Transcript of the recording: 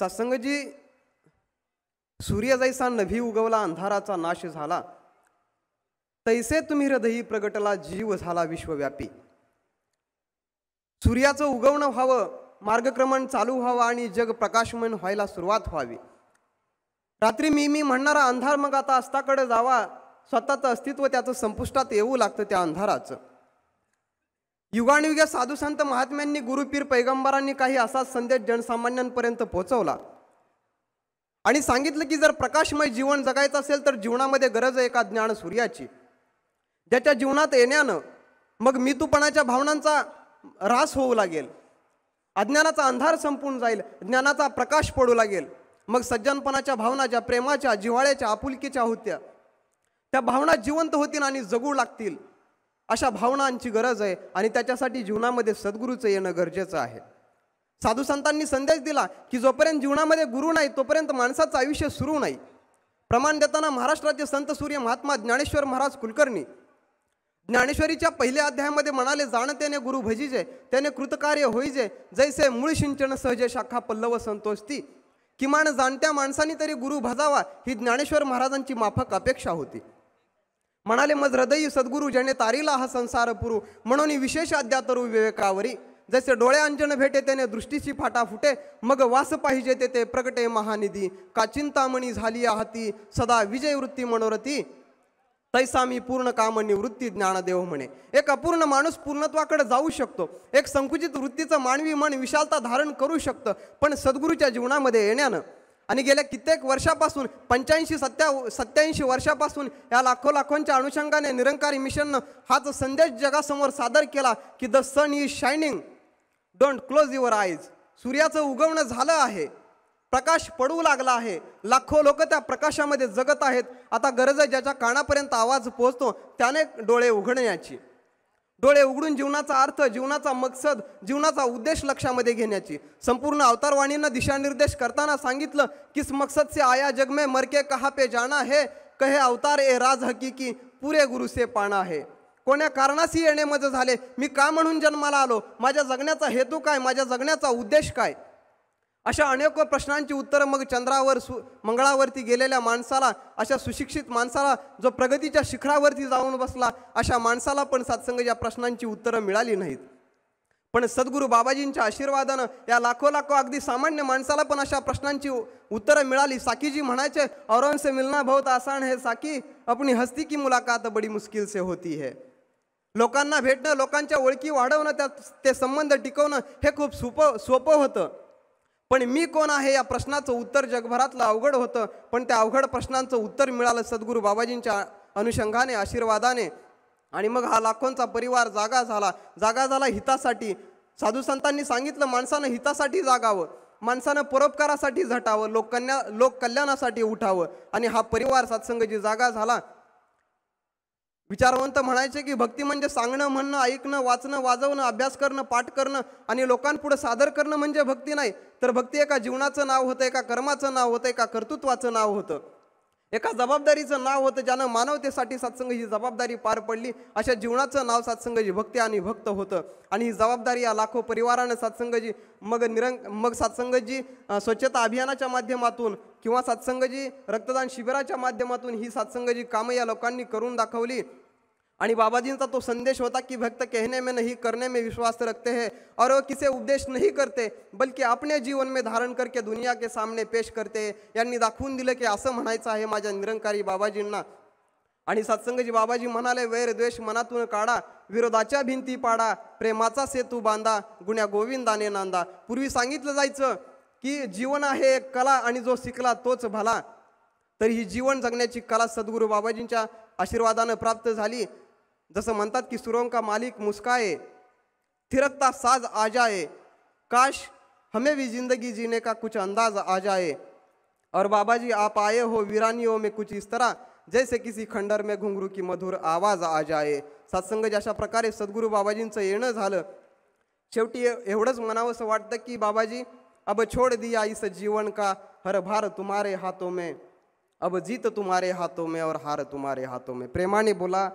सत्संगजी सूर्य जैसा नभी उगवला अंधाराचा नाश झाला तैसे तुम्ही हृदयी प्रगटला जीव झाला विश्वव्यापी सूर्याचं उगवणं व्हावं मार्गक्रमण चालू व्हावं आणि जग प्रकाशमन व्हायला सुरुवात व्हावी रात्री मी मी म्हणणारा अंधार मग आता अस्ताकडे जावा स्वतःचं अस्तित्व त्याचं संपुष्टात येऊ लागतं त्या अंधाराचं साधू साधुसंत महात्म्यांनी गुरुपीर पैगंबरांनी काही असा संदेश जनसामान्यांपर्यंत पोहोचवला आणि सांगितलं की जर प्रकाशमय जीवन जगायचं असेल तर जीवनामध्ये गरज आहे एका ज्ञान सूर्याची ज्याच्या जीवनात येण्यानं मग मितूपणाच्या भावनांचा रास होऊ लागेल अज्ञानाचा अंधार संपून जाईल ज्ञानाचा प्रकाश पडू लागेल मग सज्जनपणाच्या भावनाच्या प्रेमाच्या जिव्हाळ्याच्या आपुलकीच्या होत्या त्या भावना जिवंत होतील आणि जगू लागतील अशा भावनांची गरज आहे आणि त्याच्यासाठी जीवनामध्ये सद्गुरूचं येणं गरजेचं आहे साधू संतांनी संदेश दिला की जोपर्यंत जीवनामध्ये गुरु नाही तोपर्यंत माणसाचं आयुष्य सुरू नाही प्रमाण देताना महाराष्ट्राचे संत सूर्य महात्मा ज्ञानेश्वर महाराज कुलकर्णी ज्ञानेश्वरीच्या पहिल्या अध्यायामध्ये म्हणाले जाणतेने गुरु भजीजे त्याने कृतकार्य होईजे जैसे मूळ सिंचन सहजे शाखा पल्लव संतोष ती किमान जाणत्या माणसांनी तरी गुरु भजावा ही ज्ञानेश्वर महाराजांची माफक अपेक्षा होती म्हणाले मज हृदयी सद्गुरू ज्याने तारीला हा संसार पुरू म्हणून विशेष अध्यातरू विवेकावरी जसे डोळे अंजन भेटे त्याने दृष्टीची फाटा फुटे मग वास पाहिजे ते ते प्रकटे महानिधी का चिंतामणी झाली आहती सदा विजय वृत्ती मनोरथी तैसा मी पूर्ण काम निवृत्ती ज्ञानदेव म्हणे एक अपूर्ण माणूस पूर्णत्वाकडे जाऊ शकतो एक संकुचित वृत्तीचं मानवी मन विशालता धारण करू शकतं पण सद्गुरूच्या जीवनामध्ये येण्यानं आणि गेल्या कित्येक वर्षापासून पंच्याऐंशी सत्या सत्याऐंशी वर्षापासून या लाखो लाखोंच्या अनुषंगाने निरंकारी मिशननं जो संदेश जगासमोर सादर केला की the sun is shining don't close your eyes सूर्याचं उगवणं झालं आहे प्रकाश पडू लागला आहे लाखो लोक त्या प्रकाशामध्ये जगत आहेत आता गरज आहे ज्याच्या कानापर्यंत आवाज पोहोचतो त्याने डोळे उघडण्याची डोळे उघडून जीवनाचा अर्थ जीवनाचा मकसद जीवनाचा उद्देश लक्षामध्ये घेण्याची संपूर्ण अवतारवाणींना दिशानिर्देश करताना सांगितलं की मकसद से आया जग में मरके कहा पे जाना है कहे अवतार ए राज हकीकी पुरे गुरु से पाना आहे कोण्या कारणाशी येणे मज झाले मी का म्हणून जन्माला आलो माझ्या जगण्याचा हेतू काय माझ्या जगण्याचा उद्देश काय अशा अनेक प्रश्नांची उत्तरं मग चंद्रावर सु मंगळावरती गेलेल्या माणसाला अशा सुशिक्षित माणसाला जो प्रगतीच्या शिखरावरती जाऊन बसला अशा माणसाला पण सत्संग या प्रश्नांची उत्तरं मिळाली नाहीत पण सद्गुरू बाबाजींच्या आशीर्वादानं या लाखो लाखो अगदी सामान्य माणसाला पण अशा प्रश्नांची उत्तरं मिळाली साकीजी म्हणायचे औरंग से मिलना बहुत आसान है साकी अपनी हस्ती की मुलाकात बडी मुश्किल से होती है लोकांना भेटणं लोकांच्या ओळखी वाढवणं त्या ते संबंध टिकवणं हे खूप सोपं सोपं होतं पण मी कोण आहे या प्रश्नाचं उत्तर जगभरातलं अवघड होतं पण त्या अवघड प्रश्नांचं उत्तर मिळालं सद्गुरू बाबाजींच्या अनुषंगाने आशीर्वादाने आणि मग हा लाखोंचा परिवार जागा झाला जागा झाला हितासाठी साधू संतांनी सांगितलं माणसानं हितासाठी जागावं माणसानं परोपकारासाठी झटावं लोककन्या लोककल्याणासाठी उठावं आणि हा परिवार सत्संग जी जागा झाला विचारवंत म्हणायचे की भक्ती म्हणजे सांगणं म्हणणं ऐकणं वाचणं वाजवणं अभ्यास करणं पाठ करणं आणि लोकांपुढे सादर करणं म्हणजे भक्ती नाही तर भक्ती एका जीवनाचं नाव होतं एका कर्माचं नाव होतं एका कर्तृत्वाचं नाव होतं एका जबाबदारीचं नाव होतं ज्यानं मानवतेसाठी सत्संग ही जबाबदारी पार पडली अशा जीवनाचं नाव सत्संगजी भक्ती आणि भक्त होतं आणि ही जबाबदारी या लाखो परिवारानं सत्संगजी मग निरंग मग सत्संगजी स्वच्छता अभियानाच्या माध्यमातून किंवा सत्संगजी रक्तदान शिबिराच्या माध्यमातून ही सत्संगजी कामं या लोकांनी करून दाखवली आणि बाबाजींचा तो संदेश होता की भक्त कहने में नहीं करने में विश्वास रखते हैं और वो किसे उपदेश नाही करते बल्कि अपने जीवन में धारण करके दुनिया के सामने पेश करते यांनी दाखवून दिलं की असं म्हणायचं आहे माझ्या निरंकारी बाबाजींना आणि सत्संगजी बाबाजी म्हणाले वैर द्वेष मनातून काढा विरोधाच्या भिंती पाडा प्रेमाचा सेतू बांधा गुण्या गोविंदाने नांदा पूर्वी सांगितलं जायचं की जीवन आहे एक कला आणि जो शिकला तोच भला तरी ही जीवन जगण्याची कला सद्गुरू बाबाजींच्या आशीर्वादानं प्राप्त झाली जसं कि सुरों का मालिक मुस्काए थिरकता साज आ जाए काश हमें भी ज़िंदगी जीने का कुछ अंदाज आ जाए और बाबा जी आप आए हो वीरानियों में कुछ इस तरह जैसे किसी खंडर में घुंघरू की मधुर आवाज आ जाए सत्संग अशा प्रकारे सद्गुरू बाबाजींचं येणं झालं शेवटी एवढंच म्हणावंसं वाटतं की बाबाजी अब छोड़ दिया इस जीवन का हर भार तुम्हारे हाथों में अब जीत तुम्हारे हाथों में और हार तुम्हारे हाथों में प्रेमा ने बोला